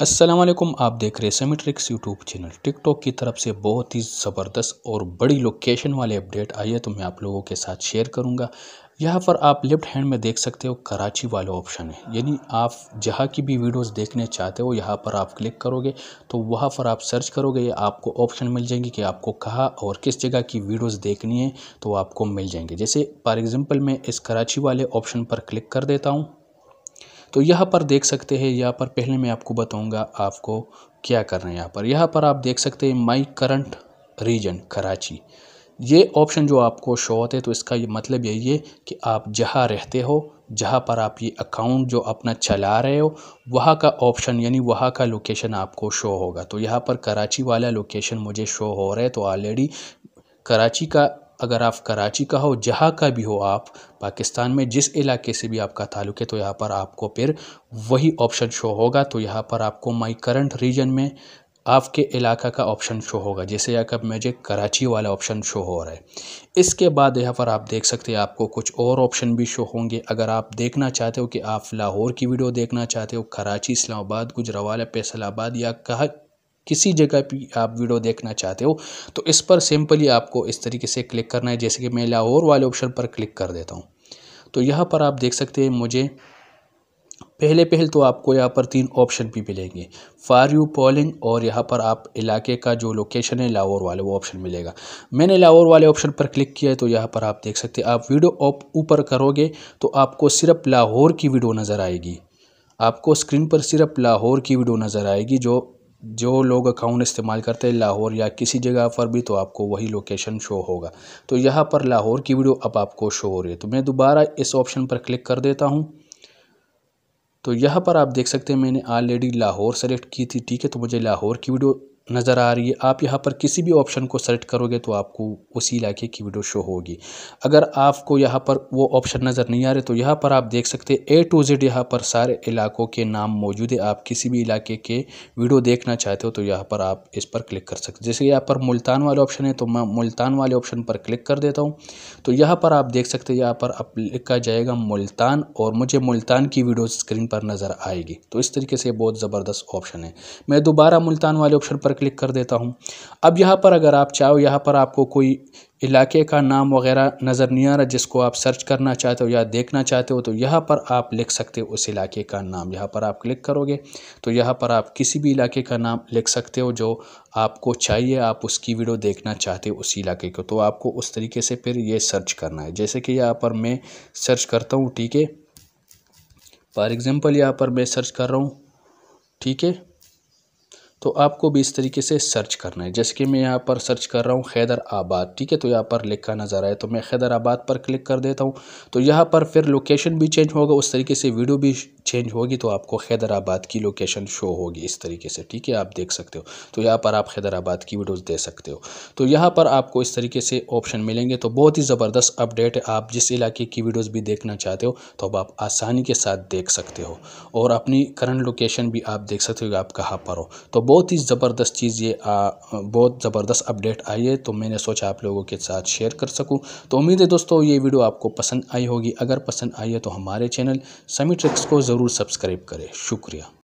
असलम आप देख रहे हैं सेमेट्रिक्स यूट्यूब चैनल टिकटॉक की तरफ से बहुत ही ज़बरदस्त और बड़ी लोकेशन वाले अपडेट आई है तो मैं आप लोगों के साथ शेयर करूंगा यहाँ पर आप लेफ्ट हैंड में देख सकते हो कराची वाले ऑप्शन है यानी आप जहाँ की भी वीडियोस देखने चाहते हो यहाँ पर आप क्लिक करोगे तो वहाँ पर आप सर्च करोगे आपको ऑप्शन मिल जाएंगे कि आपको कहाँ और किस जगह की वीडियोस देखनी है तो आपको मिल जाएंगे जैसे फॉर एग्ज़ाम्पल मैं इस कराची वाले ऑप्शन पर क्लिक कर देता हूँ तो यहाँ पर देख सकते हैं यहाँ पर पहले मैं आपको बताऊँगा आपको क्या करना है यहाँ पर यहाँ पर आप देख सकते हैं माई करंट रीजन कराची ये ऑप्शन जो आपको शो होते हैं तो इसका ये मतलब यही है कि आप जहाँ रहते हो जहाँ पर आप ये अकाउंट जो अपना चला रहे हो वहाँ का ऑप्शन यानी वहाँ का लोकेशन आपको शो होगा तो यहाँ पर कराची वाला लोकेशन मुझे शो हो रहा है तो ऑलरेडी कराची का अगर आप कराची का हो जहाँ का भी हो आप पाकिस्तान में जिस इलाके से भी आपका ताल्लुक है तो यहाँ पर आपको फिर वही ऑप्शन शो होगा तो यहाँ पर आपको माई करंट रीजन में आपके इलाका का ऑप्शन शो होगा जैसे यहाँ का मैज़े कराची वाला ऑप्शन शो हो रहा है इसके बाद यहाँ पर आप देख सकते हैं आपको कुछ और ऑप्शन भी शो होंगे अगर आप देखना चाहते हो कि आप लाहौर की वीडियो देखना चाहते हो कराची इस्लामाबाद गुजरावाला फैसलाबाद या कहा किसी जगह भी आप वीडियो देखना चाहते हो तो इस पर सिंपली आपको इस तरीके से क्लिक करना है जैसे कि मैं लाहौर वाले ऑप्शन पर क्लिक कर देता हूँ तो यहाँ पर आप देख सकते हैं मुझे पहले पहल तो आपको यहाँ पर तीन ऑप्शन भी मिलेंगे फार यू पोलिंग और यहाँ पर आप इलाके का जो लोकेशन है लाहौर वाले वो ऑप्शन मिलेगा मैंने लाहौर वाले ऑप्शन पर क्लिक किया है तो यहाँ पर आप देख सकते हैं आप वीडियो ऑप ऊपर करोगे तो आपको सिर्फ लाहौर की वीडियो नज़र आएगी आपको स्क्रीन पर सिर्फ लाहौर की वीडियो नज़र आएगी जो जो लोग अकाउंट इस्तेमाल करते हैं लाहौर या किसी जगह पर भी तो आपको वही लोकेशन शो होगा तो यहाँ पर लाहौर की वीडियो अब आपको शो हो रही है तो मैं दोबारा इस ऑप्शन पर क्लिक कर देता हूँ तो यहाँ पर आप देख सकते हैं मैंने ऑलरेडी लाहौर सेलेक्ट की थी ठीक है तो मुझे लाहौर की वीडियो नज़र आ रही है आप यहाँ पर किसी भी ऑप्शन को सेलेक्ट करोगे तो आपको उसी इलाके की वीडियो शो होगी अगर आपको यहाँ पर वो ऑप्शन नज़र नहीं आ रहे तो यहाँ पर आप देख सकते हैं ए टू जेड यहाँ पर सारे इलाकों के नाम मौजूद है आप किसी भी इलाके के वीडियो देखना चाहते हो तो यहाँ पर आप इस पर क्लिक कर सकते जैसे यहाँ पर मुल्तान वाले ऑप्शन है तो मैं मुल्तान वाले ऑप्शन पर क्लिक कर देता हूँ तो यहाँ पर आप देख सकते यहाँ पर आप लिखा जाएगा मुल्तान और मुझे मुल्तान की वीडियो स्क्रीन पर नज़र आएगी तो इस तरीके से बहुत ज़बरदस्त ऑप्शन है मैं दोबारा मुल्तान वाले ऑप्शन पर पर क्लिक कर देता हूँ अब यहाँ पर अगर आप चाहो यहाँ पर आपको कोई इलाके का नाम वगैरह नज़र नहीं आ रहा जिसको आप सर्च करना चाहते हो या देखना चाहते हो तो यहाँ पर आप लिख सकते हो उस इलाके का नाम यहाँ पर आप क्लिक करोगे तो यहाँ पर आप किसी भी इलाके का नाम लिख सकते हो जो आपको चाहिए आप उसकी वीडियो देखना चाहते हो उसी इलाके को तो आपको उस तरीके से फिर ये सर्च करना है जैसे कि यहाँ पर मैं सर्च करता हूँ ठीक है फॉर एग्ज़ाम्पल यहाँ पर मैं सर्च कर रहा हूँ ठीक है तो आपको भी इस तरीके से सर्च करना है जैसे कि मैं यहाँ पर सर्च कर रहा हूँ हैदर आबाद ठीक है तो यहाँ पर लिखा नज़र आया तो मैं हैदर आबाद पर क्लिक कर देता हूँ तो यहाँ पर फिर लोकेशन भी चेंज होगा उस तरीके से वीडियो भी चेंज होगी तो आपको आबाद की लोकेशन शो होगी इस तरीके से ठीक है आप देख सकते हो तो यहाँ पर आप आबाद की वीडियोज़ दे सकते हो तो यहाँ पर आपको इस तरीके से ऑप्शन मिलेंगे तो बहुत ही ज़बरदस्त अपडेट है आप जिस इलाके की वीडियोज़ भी देखना चाहते हो तो अब आप आसानी के साथ देख सकते हो और अपनी करंट लोकेशन भी आप देख सकते हो आप कहाँ पर हो तो बहुत ही ज़बरदस्त चीज़ ये बहुत ज़बरदस्त अपडेट आई है तो मैंने सोचा आप लोगों के साथ शेयर कर सकूं तो उम्मीद है दोस्तों ये वीडियो आपको पसंद आई होगी अगर पसंद आई है तो हमारे चैनल समी ट्रिक्स को ज़रूर सब्सक्राइब करें शुक्रिया